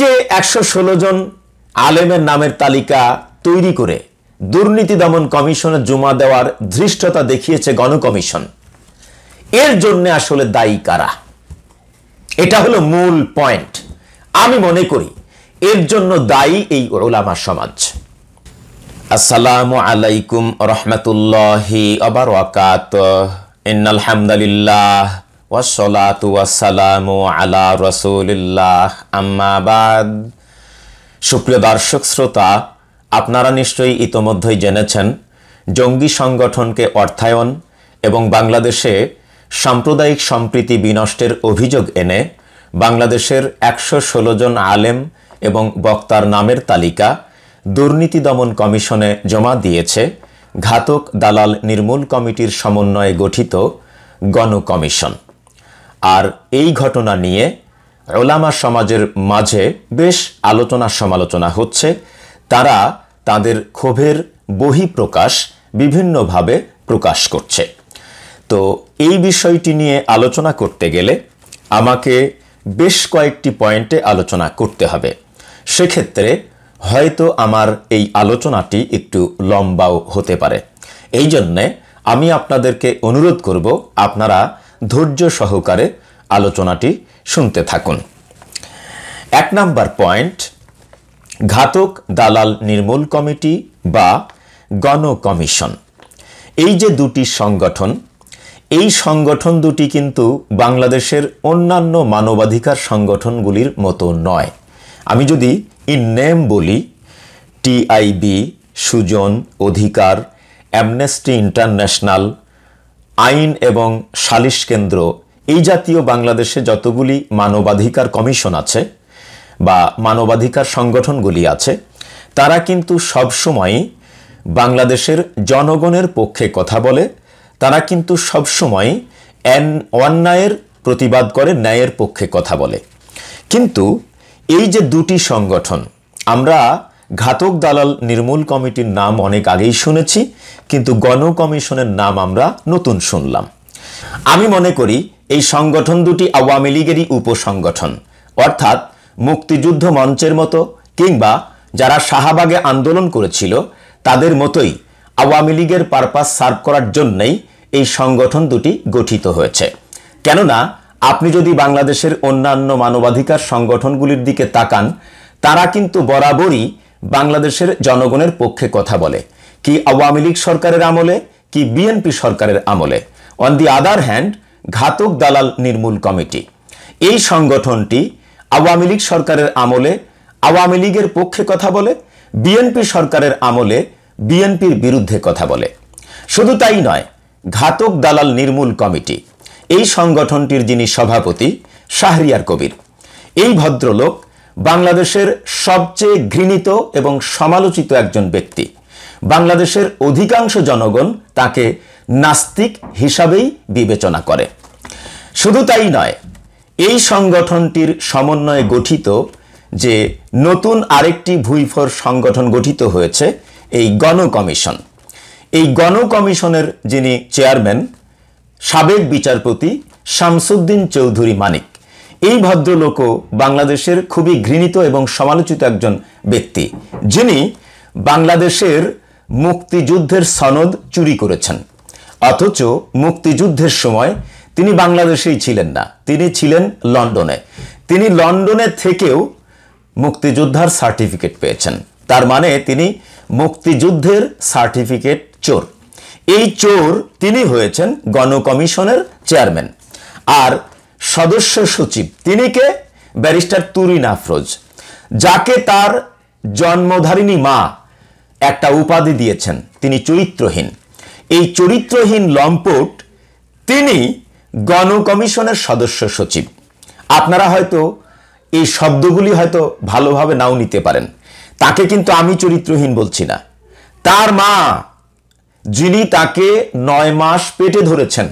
যে একশো জন আলেমের নামের তালিকা তৈরি করে দুর্নীতি দমন কমিশনে জমা দেওয়ার ধৃষ্টতা দেখিয়েছে গণকমিশন এর জন্য আসলে দায়ী কারা এটা হলো মূল পয়েন্ট আমি মনে করি এর জন্য দায়ী এই ওলামা সমাজ আলাইকুম রহমতুল্লাহি আবার ওয়াকাত ইন্নাল হামদালিল্লাহ والصلاة والسلام على সুপ্রিয় দর্শক শ্রোতা আপনারা নিশ্চয়ই ইতোমধ্যেই জেনেছেন জঙ্গি সংগঠনকে অর্থায়ন এবং বাংলাদেশে সাম্প্রদায়িক সম্প্রীতি বিনষ্টের অভিযোগ এনে বাংলাদেশের একশো ষোলো জন আলেম এবং বক্তার নামের তালিকা দুর্নীতি দমন কমিশনে জমা দিয়েছে ঘাতক দালাল নির্মূল কমিটির সমন্বয়ে গঠিত গণ কমিশন আর এই ঘটনা নিয়ে ওলামা সমাজের মাঝে বেশ আলোচনা সমালোচনা হচ্ছে তারা তাদের ক্ষোভের বহিঃপ্রকাশ বিভিন্নভাবে প্রকাশ করছে তো এই বিষয়টি নিয়ে আলোচনা করতে গেলে আমাকে বেশ কয়েকটি পয়েন্টে আলোচনা করতে হবে সেক্ষেত্রে হয়তো আমার এই আলোচনাটি একটু লম্বাও হতে পারে এই জন্যে আমি আপনাদেরকে অনুরোধ করব আপনারা ধৈর্য সহকারে আলোচনাটি শুনতে থাকুন এক নাম্বার পয়েন্ট ঘাতক দালাল নির্মূল কমিটি বা গণ কমিশন এই যে দুটি সংগঠন এই সংগঠন দুটি কিন্তু বাংলাদেশের অন্যান্য মানবাধিকার সংগঠনগুলির মতো নয় আমি যদি ইন নেম বলি TIB Sujan Odhikar Amnesty international আইন এবং সালিশ কেন্দ্র এই জাতীয় বাংলাদেশে যতগুলি মানবাধিকার কমিশন আছে বা মানবাধিকার সংগঠনগুলি আছে তারা কিন্তু সবসময়ই বাংলাদেশের জনগণের পক্ষে কথা বলে তারা কিন্তু সবসময়ই অ্যান অন্যায়ের প্রতিবাদ করে ন্যায়ের পক্ষে কথা বলে কিন্তু এই যে দুটি সংগঠন আমরা ঘাতক দালাল নির্মূল কমিটির নাম অনেক আগেই শুনেছি কিন্তু গণ কমিশনের নাম আমরা নতুন শুনলাম আমি মনে করি এই সংগঠন দুটি আওয়ামী লীগেরই উপসংগঠন অর্থাৎ মুক্তিযুদ্ধ মঞ্চের মতো কিংবা যারা শাহবাগে আন্দোলন করেছিল তাদের মতোই আওয়ামী লীগের পারপাস সার্ভ করার জন্যই এই সংগঠন দুটি গঠিত হয়েছে কেননা আপনি যদি বাংলাদেশের অন্যান্য মানবাধিকার সংগঠনগুলির দিকে তাকান তারা কিন্তু বরাবরই বাংলাদেশের জনগণের পক্ষে কথা বলে কি আওয়ামী লীগ সরকারের আমলে কি বিএনপি সরকারের আমলে অন দি আদার হ্যান্ড ঘাতক দালাল নির্মূল কমিটি এই সংগঠনটি আওয়ামী লীগ সরকারের আমলে আওয়ামী লীগের পক্ষে কথা বলে বিএনপি সরকারের আমলে বিএনপির বিরুদ্ধে কথা বলে শুধু তাই নয় ঘাতক দালাল নির্মূল কমিটি এই সংগঠনটির যিনি সভাপতি শাহরিয়ার কবির এই ভদ্রলোক বাংলাদেশের সবচেয়ে ঘৃণিত এবং সমালোচিত একজন ব্যক্তি বাংলাদেশের অধিকাংশ জনগণ তাকে নাস্তিক হিসাবেই বিবেচনা করে শুধু তাই নয় এই সংগঠনটির সমন্বয়ে গঠিত যে নতুন আরেকটি ভুইফর সংগঠন গঠিত হয়েছে এই গণ কমিশন এই গণ কমিশনের যিনি চেয়ারম্যান সাবেক বিচারপতি শামসুদ্দিন চৌধুরী মানিক এই ভদ্রলোক বাংলাদেশের খুবই ঘৃণিত এবং সমালোচিত একজন ব্যক্তি যিনি বাংলাদেশের মুক্তিযুদ্ধের সনদ চুরি করেছেন অথচ মুক্তিযুদ্ধের সময় তিনি বাংলাদেশেই ছিলেন না তিনি ছিলেন লন্ডনে তিনি লন্ডনে থেকেও মুক্তিযোদ্ধার সার্টিফিকেট পেয়েছেন তার মানে তিনি মুক্তিযুদ্ধের সার্টিফিকেট চোর এই চোর তিনি হয়েছেন গণকমিশনের চেয়ারম্যান আর সদস্য সচিব তিনি কে ব্যারিস্টার তুরিন আফরোজ যাকে তার জন্মধারিণী মা একটা উপাধি দিয়েছেন তিনি চরিত্রহীন এই চরিত্রহীন লম্পট তিনি গণকমিশনের সদস্য সচিব আপনারা হয়তো এই শব্দগুলি হয়তো ভালোভাবে নাও নিতে পারেন তাকে কিন্তু আমি চরিত্রহীন বলছি না তার মা যিনি তাকে নয় মাস পেটে ধরেছেন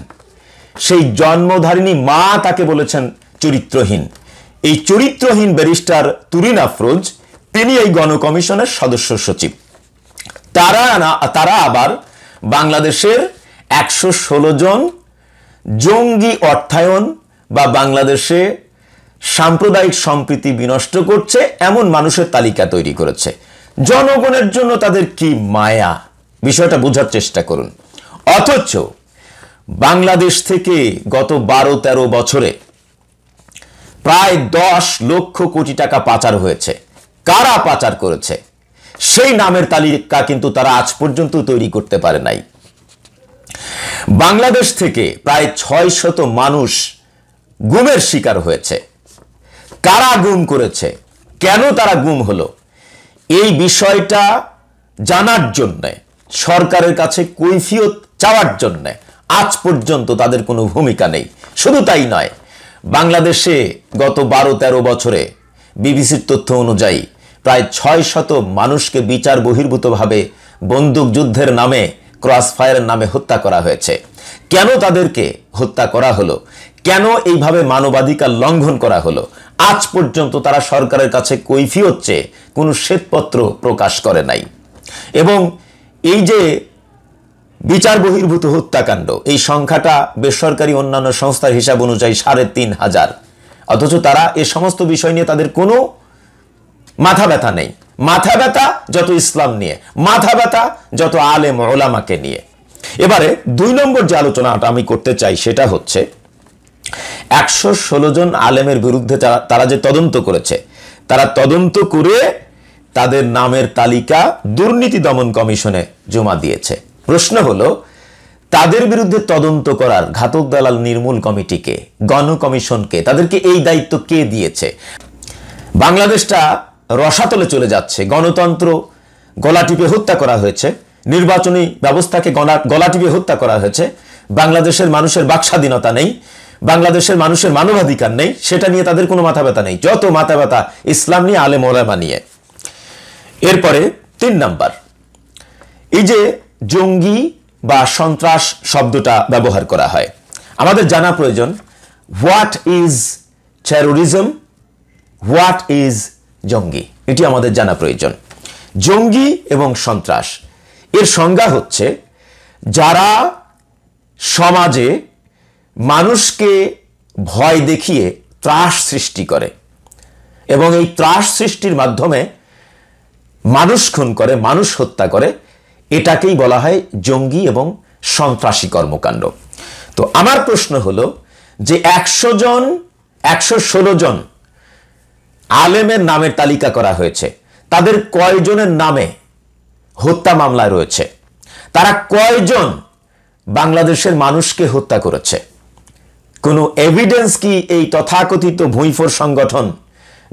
সেই জন্মধারিণী মা তাকে বলেছেন চরিত্রহীন এই চরিত্রহীন ব্যারিস্টার তুরিন আফরোজ তিনি এই গণকমিশনের সদস্য সচিব তারা তারা আবার বাংলাদেশের একশো জন জঙ্গি অর্থায়ন বা বাংলাদেশে সাম্প্রদায়িক সম্প্রীতি বিনষ্ট করছে এমন মানুষের তালিকা তৈরি করেছে জনগণের জন্য তাদের কি মায়া বিষয়টা বোঝার চেষ্টা করুন অথচ বাংলাদেশ থেকে গত বারো তেরো বছরে প্রায় দশ লক্ষ কোটি টাকা পাচার হয়েছে কারা পাচার করেছে সেই নামের তালিকা কিন্তু তারা আজ পর্যন্ত তৈরি করতে পারে নাই বাংলাদেশ থেকে প্রায় ছয় শত মানুষ গুমের শিকার হয়েছে কারা গুম করেছে কেন তারা গুম হল এই বিষয়টা জানার জন্যে সরকারের কাছে কৈফিয়ত চাওয়ার জন্যে আজ পর্যন্ত তাদের কোনো ভূমিকা নেই শুধু তাই নয় বাংলাদেশে গত বারো তেরো বছরে বিবিসির তথ্য অনুযায়ী প্রায় ছয় শত মানুষকে বিচার বহির্ভূতভাবে বন্দুকযুদ্ধের নামে ক্রস ফায়ারের নামে হত্যা করা হয়েছে কেন তাদেরকে হত্যা করা হলো কেন এইভাবে মানবাধিকার লঙ্ঘন করা হলো আজ পর্যন্ত তারা সরকারের কাছে কৈফি হচ্ছে কোনো শ্বেতপত্র প্রকাশ করে নাই এবং এই যে বিচার বহির্ভূত হত্যাকাণ্ড এই সংখ্যাটা বেসরকারি অন্যান্য সংস্থার হিসাব অনুযায়ী সাড়ে তিন হাজার অথচ তারা এ সমস্ত বিষয় নিয়ে তাদের কোনো মাথা ব্যথা নেই মাথা ব্যথা যত ইসলাম নিয়ে মাথা ব্যথা যত আলেম ওলামাকে নিয়ে এবারে দুই নম্বর যে আলোচনাটা আমি করতে চাই সেটা হচ্ছে একশো জন আলেমের বিরুদ্ধে তারা যে তদন্ত করেছে তারা তদন্ত করে তাদের নামের তালিকা দুর্নীতি দমন কমিশনে জমা দিয়েছে প্রশ্ন হলো তাদের বিরুদ্ধে তদন্ত করার ঘাতক দালাল নির্মূল কমিটিকে গণ কমিশনকে তাদেরকে এই দায়িত্ব কে দিয়েছে বাংলাদেশটা রসাতলে চলে যাচ্ছে গণতন্ত্র গলা টিপে হত্যা করা হয়েছে নির্বাচনী ব্যবস্থাকে গলা গলাটিপে টিপে হত্যা করা হয়েছে বাংলাদেশের মানুষের বাকস্বাধীনতা নেই বাংলাদেশের মানুষের মানবাধিকার নেই সেটা নিয়ে তাদের কোনো মাথা ব্যথা নেই যত মাথা ব্যথা ইসলাম নিয়ে আলেম মোলামা নিয়ে এরপরে তিন নাম্বার এই যে জঙ্গি বা সন্ত্রাস শব্দটা ব্যবহার করা হয় আমাদের জানা প্রয়োজন what is terrorism what is জঙ্গি এটি আমাদের জানা প্রয়োজন জঙ্গি এবং সন্ত্রাস এর সংজ্ঞা হচ্ছে যারা সমাজে মানুষকে ভয় দেখিয়ে ত্রাস সৃষ্টি করে এবং এই ত্রাস সৃষ্টির মাধ্যমে মানুষ খুন করে মানুষ হত্যা করে এটাকেই বলা হয় জঙ্গি এবং সন্ত্রাসী কর্মকাণ্ড তো আমার প্রশ্ন হলো যে একশো জন একশো ষোলো জন আলেমের নামের তালিকা করা হয়েছে তাদের কয়জনের নামে হত্যা মামলা রয়েছে তারা কয়জন বাংলাদেশের মানুষকে হত্যা করেছে কোনো এভিডেন্স কি এই তথাকথিত ভুঁইফোর সংগঠন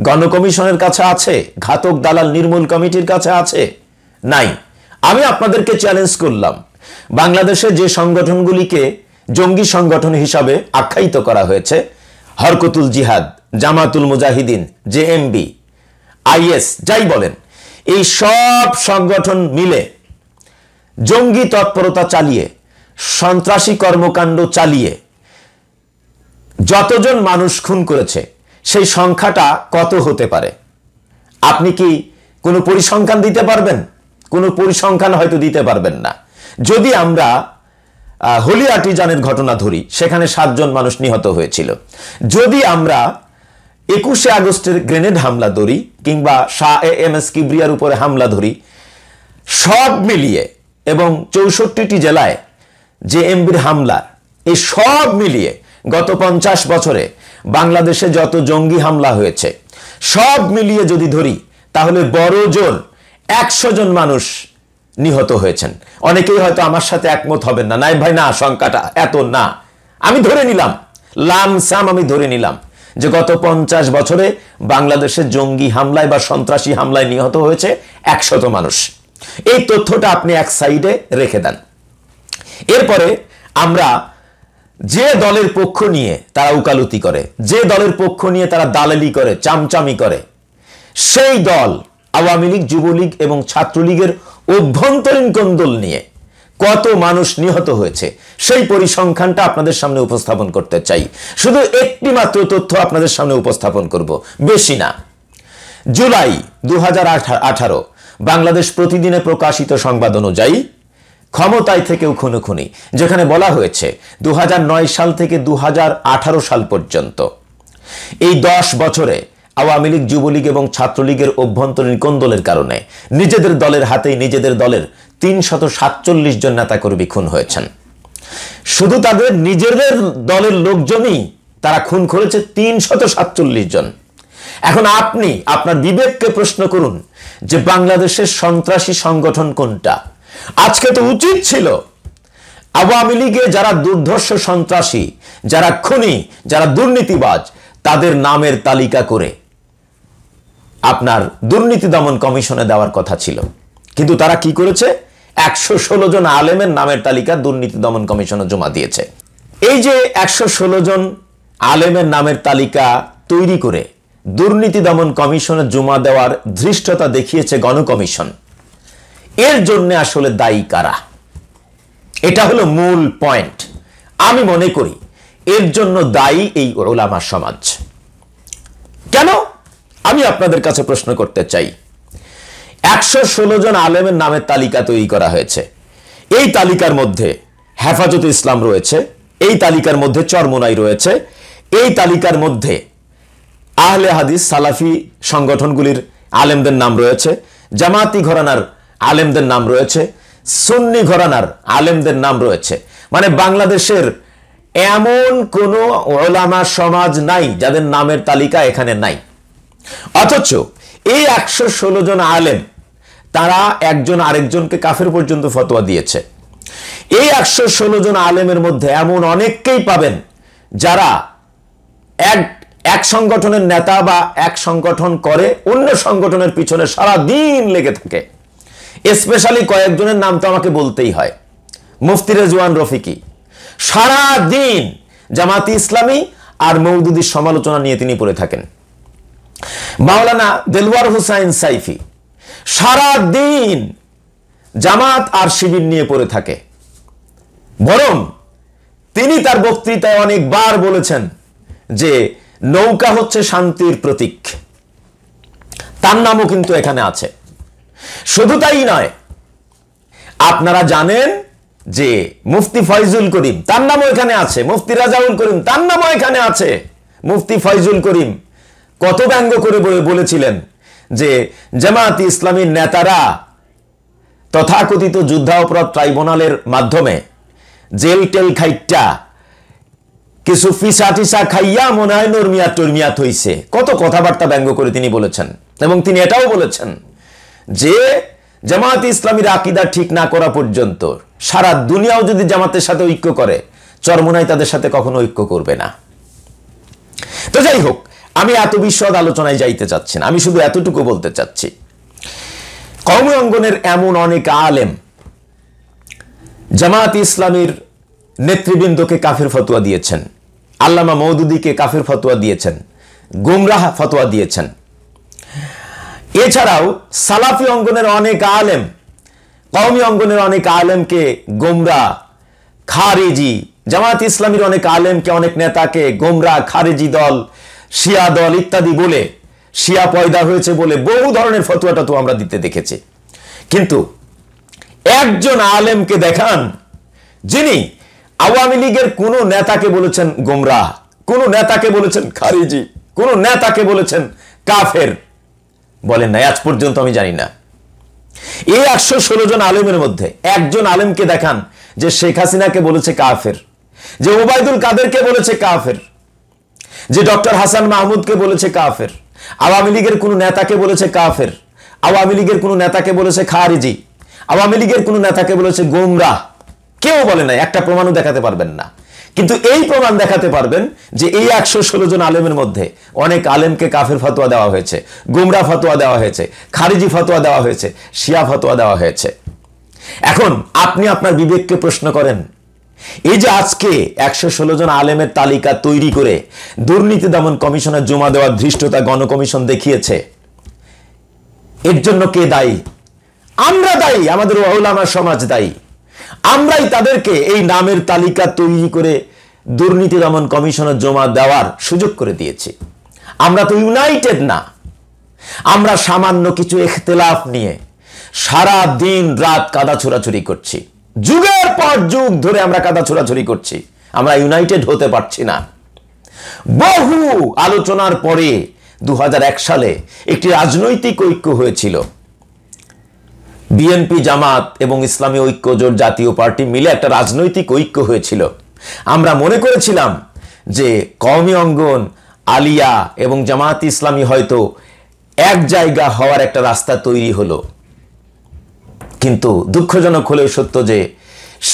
গণকমিশনের কাছে আছে ঘাতক দালাল নির্মূল কমিটির কাছে আছে নাই আমি আপনাদেরকে চ্যালেঞ্জ করলাম বাংলাদেশে যে সংগঠনগুলিকে জঙ্গি সংগঠন হিসাবে আখ্যায়িত করা হয়েছে হরকতুল জিহাদ জামাতুল মুজাহিদিন জেএমবি আইএস যাই বলেন এই সব সংগঠন মিলে জঙ্গি তৎপরতা চালিয়ে সন্ত্রাসী কর্মকাণ্ড চালিয়ে যতজন মানুষ খুন করেছে সেই সংখ্যাটা কত হতে পারে আপনি কি কোনো পরিসংখ্যান দিতে পারবেন কোনো পরিসংখ্যান হয়তো দিতে পারবেন না যদি আমরা হোলি আর্টিজানের ঘটনা ধরি সেখানে সাতজন মানুষ নিহত হয়েছিল যদি আমরা একুশে আগস্টের গ্রেনেড হামলা ধরি কিংবা শাহ এম এস কিবরিয়ার উপরে হামলা ধরি সব মিলিয়ে এবং চৌষট্টিটি জেলায় যে এমবির হামলা এই সব মিলিয়ে গত পঞ্চাশ বছরে বাংলাদেশে যত জঙ্গি হামলা হয়েছে সব মিলিয়ে যদি ধরি তাহলে বড় জোর একশো জন মানুষ নিহত হয়েছেন অনেকেই হয়তো আমার সাথে একমত হবেন না নাই ভাই না সংখ্যাটা এত না আমি ধরে নিলাম লামসাম আমি ধরে নিলাম যে গত পঞ্চাশ বছরে বাংলাদেশে জঙ্গি হামলায় বা সন্ত্রাসী হামলায় নিহত হয়েছে একশত মানুষ এই তথ্যটা আপনি এক সাইডে রেখে দেন এরপরে আমরা যে দলের পক্ষ নিয়ে তারা উকালতি করে যে দলের পক্ষ নিয়ে তারা দালালি করে চামচামি করে সেই দল আওয়ামী লীগ যুবলীগ এবং ছাত্রলীগের অভ্যন্তরীণ কোন্দল নিয়ে কত মানুষ নিহত হয়েছে সেই পরিসংখ্যানটা আপনাদের সামনে উপস্থাপন করতে চাই শুধু একটি মাত্র তথ্য আপনাদের সামনে উপস্থাপন করব বেশি না জুলাই দু বাংলাদেশ প্রতিদিনে প্রকাশিত সংবাদ অনুযায়ী ক্ষমতায় থেকেও খুনোখুনি যেখানে বলা হয়েছে দু সাল থেকে দু সাল পর্যন্ত এই দশ বছরে আওয়ামী লীগ যুবলীগ এবং ছাত্রলীগের অভ্যন্তরীণ কোন্দলের কারণে নিজেদের দলের হাতেই নিজেদের দলের তিন শত সাতচল্লিশ জন নেতাকর্মী খুন হয়েছেন শুধু তাদের নিজেদের দলের লোকজনই তারা খুন করেছে তিন শত সাতচল্লিশ জন এখন আপনি আপনার বিবেককে প্রশ্ন করুন যে বাংলাদেশের সন্ত্রাসী সংগঠন কোনটা আজকে তো উচিত ছিল আওয়ামী লীগে যারা দুর্ধর্ষ সন্ত্রাসী যারা খুনি যারা দুর্নীতিবাজ তাদের নামের তালিকা করে আপনার দুর্নীতি দমন কমিশনে দেওয়ার কথা ছিল কিন্তু তারা কি করেছে একশো ষোলো জন আলেমের নামের তালিকা দুর্নীতি দমন কমিশনে জমা দিয়েছে এই যে একশো ষোলো জন আলেমের নামের তালিকা তৈরি করে দুর্নীতি দমন কমিশনে জমা দেওয়ার ধৃষ্টতা দেখিয়েছে গণকমিশন এর জন্য আসলে দায়ী কারা এটা হলো মূল পয়েন্ট আমি মনে করি এর জন্য দায়ী এই ওলামা সমাজ কেন আমি আপনাদের কাছে প্রশ্ন করতে চাই একশো ষোলো জন আলেমের নামের তালিকা তৈরি করা হয়েছে এই তালিকার মধ্যে হেফাজতে ইসলাম রয়েছে এই তালিকার মধ্যে চরমোনাই রয়েছে এই তালিকার মধ্যে আহলে হাদিস সালাফি সংগঠনগুলির আলেমদের নাম রয়েছে জামাতি ঘরানার আলেমদের নাম রয়েছে সুন্নি ঘরানার আলেমদের নাম রয়েছে মানে বাংলাদেশের এমন কোনো ওলামা সমাজ নাই যাদের নামের তালিকা এখানে নাই অথচ এই একশো ষোলো জন আলেম তারা একজন আরেকজনকে কাফের পর্যন্ত ফতোয়া দিয়েছে এই একশো ষোলো জন আলেমের মধ্যে এমন অনেককেই পাবেন যারা এক এক সংগঠনের নেতা বা এক সংগঠন করে অন্য সংগঠনের পিছনে সারা দিন লেগে থাকে স্পেশালি কয়েকজনের নাম তো আমাকে বলতেই হয় মুফতি রেজওয়ান রফিকি সারা দিন জামাতি ইসলামী আর মৌদুদির সমালোচনা নিয়ে তিনি পড়ে থাকেন মাওলানা দেলওয়ার হুসাইন সাইফি সারা দিন জামাত আর শিবির নিয়ে পড়ে থাকে বরং তিনি তার বক্তৃতায় অনেকবার বলেছেন যে নৌকা হচ্ছে শান্তির প্রতীক তার নামও কিন্তু এখানে আছে শুধু তাই নয় আপনারা জানেন যে মুফতি ফয়জুল করিম তার নামও এখানে আছে মুফতি রাজাউল করিম তার নামও এখানে আছে মুফতি ফয়জুল করিম কত ব্যঙ্গ করে বলেছিলেন যে জামাত ইসলামীর নেতারা তথাকথিত যুদ্ধাপরাধ ট্রাইব্যুনালের মাধ্যমে জেল টেল খাইটা কিছু ফিসা টিসা খাইয়া মনে হয় নর্মিয়া টর্মিয়া থইছে কত কথাবার্তা ব্যঙ্গ করে তিনি বলেছেন এবং তিনি এটাও বলেছেন যে জামাত ইসলামীর আকিদা ঠিক না করা পর্যন্ত সারা দুনিয়াও যদি জামাতের সাথে ঐক্য করে চরমোনাই তাদের সাথে কখনো ঐক্য করবে না তো যাই হোক আমি এত বিশদ আলোচনায় যাইতে চাচ্ছি না আমি শুধু এতটুকু বলতে চাচ্ছি কর্মী অঙ্গনের এমন অনেক আলেম জামাত ইসলামীর নেতৃবৃন্দকে কাফের ফতোয়া দিয়েছেন আল্লামা মৌদুদিকে কাফের ফতোয়া দিয়েছেন গুমরাহ ফতোয়া দিয়েছেন এছাড়াও সালাফি অঙ্গনের অনেক আলেম কৌমি অঙ্গনের অনেক আলেমকে গোমরা খারেজি জামাত ইসলামীর অনেক আলেমকে অনেক নেতাকে গোমরা খারেজি দল শিয়া দল ইত্যাদি বলে শিয়া পয়দা হয়েছে বলে বহু ধরনের ফতুয়াটা তো আমরা দিতে দেখেছি কিন্তু একজন আলেমকে দেখান যিনি আওয়ামী লীগের কোন নেতাকে বলেছেন গোমরা কোন নেতাকে বলেছেন খারিজি কোন নেতাকে বলেছেন কাফের বলেন না আজ পর্যন্ত আমি জানি না এই একশো ষোলো জন আলেমের মধ্যে একজন আলেমকে দেখান যে শেখ হাসিনাকে বলেছে কাফের যে ওবায়দুল কাদেরকে বলেছে কাফের যে ডক্টর হাসান মাহমুদকে বলেছে কাফের আওয়ামী লীগের কোনো নেতাকে বলেছে কাফের আওয়ামী লীগের কোনো নেতাকে বলেছে খারিজি আওয়ামী লীগের কোনো নেতাকে বলেছে গোমরা কেউ বলে নাই একটা প্রমাণও দেখাতে পারবেন না কিন্তু এই প্রমাণ দেখাতে পারবেন যে এই একশো ষোলো জন আলেমের মধ্যে অনেক আলেমকে কাফের ফতোয়া দেওয়া হয়েছে গুমরা ফতোয়া দেওয়া হয়েছে খারিজি ফতোয়া দেওয়া হয়েছে শিয়া ফতোয়া দেওয়া হয়েছে এখন আপনি আপনার বিবেককে প্রশ্ন করেন এই যে আজকে একশো ষোলো জন আলেমের তালিকা তৈরি করে দুর্নীতি দমন কমিশনের জমা দেওয়ার ধৃষ্টতা গণকমিশন দেখিয়েছে এর জন্য কে দায়ী আমরা দায়ী আমাদের ওলামা সমাজ দায়ী আমরাই তাদেরকে এই নামের তালিকা তৈরি করে দুর্নীতি দমন কমিশনের জমা দেওয়ার সুযোগ করে দিয়েছি আমরা তো ইউনাইটেড না আমরা সামান্য কিছু এখতলাফ নিয়ে সারা দিন রাত কাদা ছোড়াছুরি করছি যুগের পর যুগ ধরে আমরা কাদা ছোড়াছড়ি করছি আমরা ইউনাইটেড হতে পারছি না বহু আলোচনার পরে দু সালে একটি রাজনৈতিক ঐক্য হয়েছিল বিএনপি জামাত এবং ইসলামী ঐক্য জোট জাতীয় পার্টি মিলে একটা রাজনৈতিক ঐক্য হয়েছিল আমরা মনে করেছিলাম যে কওমি অঙ্গন আলিয়া এবং জামাত ইসলামী হয়তো এক জায়গা হওয়ার একটা রাস্তা তৈরি হলো কিন্তু দুঃখজনক হলেও সত্য যে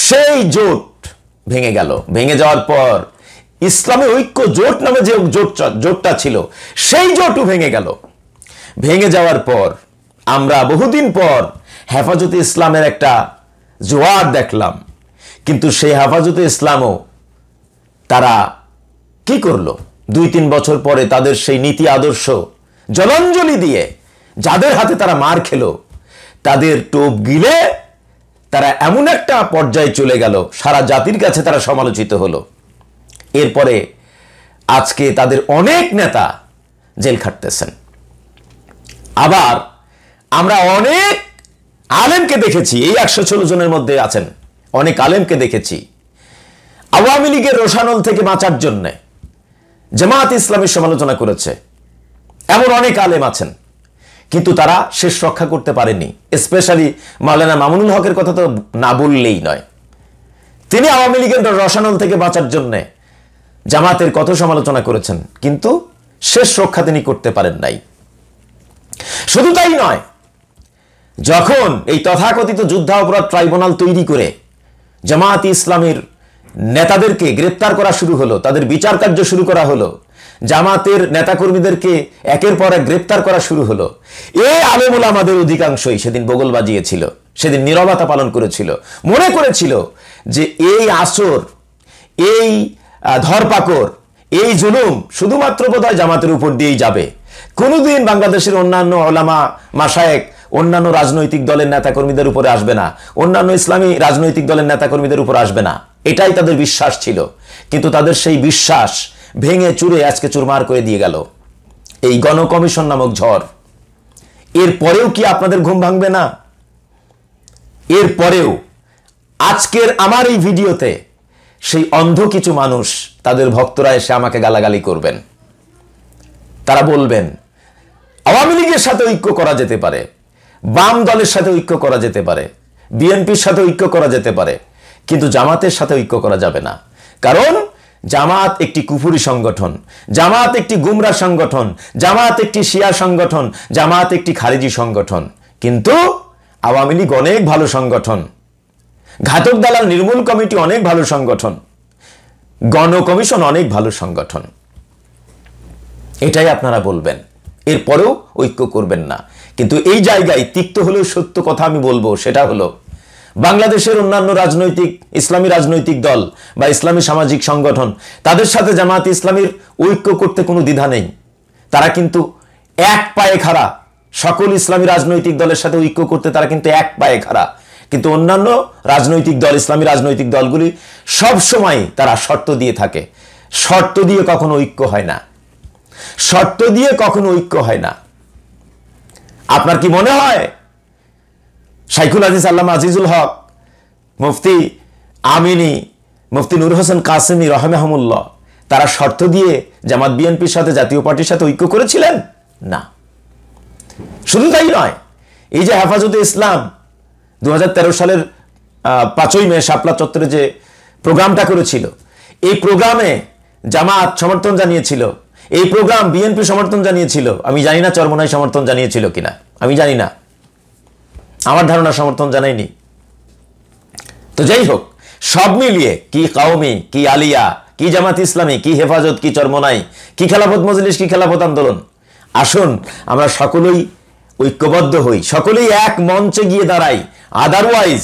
সেই জোট ভেঙে গেল ভেঙে যাওয়ার পর ইসলামী ঐক্য জোট নামে যে জোট জোটটা ছিল সেই জোটও ভেঙে গেল ভেঙে যাওয়ার পর আমরা বহুদিন পর হেফাজতে ইসলামের একটা জোয়ার দেখলাম কিন্তু সেই হেফাজতে ইসলামও তারা কি করলো দুই তিন বছর পরে তাদের সেই নীতি আদর্শ জলাঞ্জলি দিয়ে যাদের হাতে তারা মার খেলো তাদের টোপ গিলে তারা এমন একটা পর্যায়ে চলে গেল সারা জাতির কাছে তারা সমালোচিত হলো এরপরে আজকে তাদের অনেক নেতা জেল খাটতেছেন আবার আমরা অনেক আলেমকে দেখেছি এই একশো ষোলো জনের মধ্যে আছেন অনেক আলেমকে দেখেছি আওয়ামী লীগের রোশানল থেকে বাঁচার জন্যে জামাত ইসলামের সমালোচনা করেছে এমন অনেক আলেম আছেন কিন্তু তারা শেষ রক্ষা করতে পারেনি স্পেশালি মাওলানা মামুনুল হকের কথা তো না বললেই নয় তিনি আওয়ামী লীগের রসানল থেকে বাঁচার জন্যে জামাতের কত সমালোচনা করেছেন কিন্তু শেষ রক্ষা তিনি করতে পারেন নাই শুধু তাই নয় যখন এই তথাকথিত অপরাধ ট্রাইব্যুনাল তৈরি করে জামাত ইসলামের নেতাদেরকে গ্রেপ্তার করা শুরু হলো তাদের বিচার কার্য শুরু করা হলো জামাতের নেতাকর্মীদেরকে একের পর এক গ্রেপ্তার করা শুরু হলো এই আলেমুল আমাদের অধিকাংশই সেদিন বগল বাজিয়েছিল সেদিন নিরবতা পালন করেছিল মনে করেছিল যে এই আসর এই ধরপাকড় এই জুলুম শুধুমাত্র বোধহয় জামাতের উপর দিয়েই যাবে কোনোদিন বাংলাদেশের অন্যান্য ওলামা মাসায়েক অন্যান্য রাজনৈতিক দলের নেতাকর্মীদের উপরে আসবে না অন্যান্য ইসলামী রাজনৈতিক দলের নেতাকর্মীদের উপর আসবে না এটাই তাদের বিশ্বাস ছিল কিন্তু তাদের সেই বিশ্বাস ভেঙে চুরে আজকে চুরমার করে দিয়ে গেল এই গণকমিশন নামক ঝড় এর পরেও কি আপনাদের ঘুম ভাঙবে না এর পরেও আজকের আমার এই ভিডিওতে সেই অন্ধ কিছু মানুষ তাদের ভক্তরা এসে আমাকে গালাগালি করবেন তারা বলবেন আওয়ামী লীগের সাথে ঐক্য করা যেতে পারে বাম দলের সাথে ঐক্য করা যেতে পারে বিএনপির সাথে ঐক্য করা যেতে পারে কিন্তু জামাতের সাথে ঐক্য করা যাবে না কারণ জামাত একটি কুফুরি সংগঠন জামাত একটি গুমরা সংগঠন জামাত একটি শিয়া সংগঠন জামাত একটি খারিজি সংগঠন কিন্তু আওয়ামী লীগ অনেক ভালো সংগঠন ঘাতক দালাল নির্মূল কমিটি অনেক ভালো সংগঠন গণ কমিশন অনেক ভালো সংগঠন এটাই আপনারা বলবেন এরপরেও ঐক্য করবেন না কিন্তু এই জায়গায় তিক্ত হলেও সত্য কথা আমি বলবো সেটা হলো বাংলাদেশের অন্যান্য রাজনৈতিক ইসলামী রাজনৈতিক দল বা ইসলামী সামাজিক সংগঠন তাদের সাথে জামাত ইসলামীর ঐক্য করতে কোনো দ্বিধা নেই তারা কিন্তু এক পায়ে খাড়া সকল ইসলামী রাজনৈতিক দলের সাথে ঐক্য করতে তারা কিন্তু এক পায়ে খাড়া কিন্তু অন্যান্য রাজনৈতিক দল ইসলামী রাজনৈতিক দলগুলি সব সময় তারা শর্ত দিয়ে থাকে শর্ত দিয়ে কখনো ঐক্য হয় না শর্ত দিয়ে কখনো ঐক্য হয় না আপনার কি মনে হয় শাইখুল আজিজ আল্লামা আজিজুল হক মুফতি আমিনী মুফতি নুর হোসেন কাসেমি রহমেহমুল্লাহ তারা শর্ত দিয়ে জামাত বিএনপির সাথে জাতীয় পার্টির সাথে ঐক্য করেছিলেন না শুধু তাই নয় এই যে হেফাজতে ইসলাম দু সালের পাঁচই মে শাপলা চত্বরে যে প্রোগ্রামটা করেছিল এই প্রোগ্রামে জামাত সমর্থন জানিয়েছিল এই প্রোগ্রাম বিএনপি সমর্থন জানিয়েছিল আমি জানি না চরমনায় সমর্থন জানিয়েছিল কিনা আমি জানি না আমার ধারণা সমর্থন জানাইনি তো যাই হোক সব মিলিয়ে কি কাউমি কি আলিয়া কি জামাত ইসলামী কি হেফাজত কি চর্মনাই কি খেলাফত মজলিস কি খেলাফত আন্দোলন আসুন আমরা সকলেই ঐক্যবদ্ধ হই সকলেই এক মঞ্চে গিয়ে দাঁড়াই আদারওয়াইজ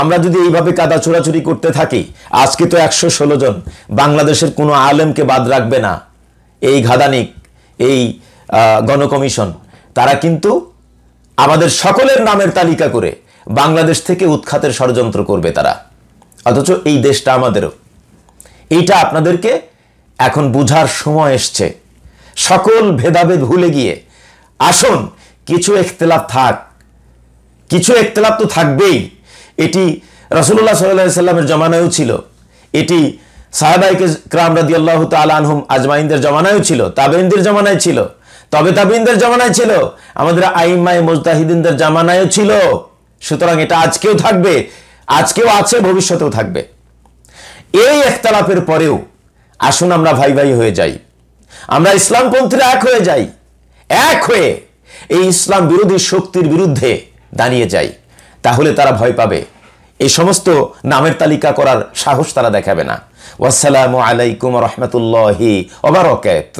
আমরা যদি এইভাবে কাদা ছোড়াছুরি করতে থাকি আজকে তো একশো ষোলো জন বাংলাদেশের কোনো আলেমকে বাদ রাখবে না এই ঘাদানিক এই গণকমিশন তারা কিন্তু আমাদের সকলের নামের তালিকা করে বাংলাদেশ থেকে উৎখাতের ষড়যন্ত্র করবে তারা অথচ এই দেশটা আমাদেরও এইটা আপনাদেরকে এখন বুঝার সময় এসছে সকল ভেদাভেদ ভুলে গিয়ে আসুন কিছু একতলাপ থাক কিছু একতলাপ তো থাকবেই এটি রসুল্লাহ সাল্লাহ সাল্লামের জমানায়ও ছিল এটি সাহাবাইকে ক্রাম রাদি আল্লাহ তাল আনহুম আজমাইনদের জমানায়ও ছিল তাবেইনদের জমানায় ছিল তবে তাবিনদের জামানায় ছিল আমাদের আইমাই মুজতাহিদিনদের জামানায়ও ছিল সুতরাং এটা আজকেও থাকবে আজকেও আছে ভবিষ্যতেও থাকবে এই একতলাপের পরেও আসুন আমরা ভাই ভাই হয়ে যাই আমরা ইসলামপন্থীরা এক হয়ে যাই এক হয়ে এই ইসলাম বিরোধী শক্তির বিরুদ্ধে দাঁড়িয়ে যাই তাহলে তারা ভয় পাবে এই সমস্ত নামের তালিকা করার সাহস তারা দেখাবে না ওয়াসালামু আলাইকুম রহমতুল্লাহ ওবরকাত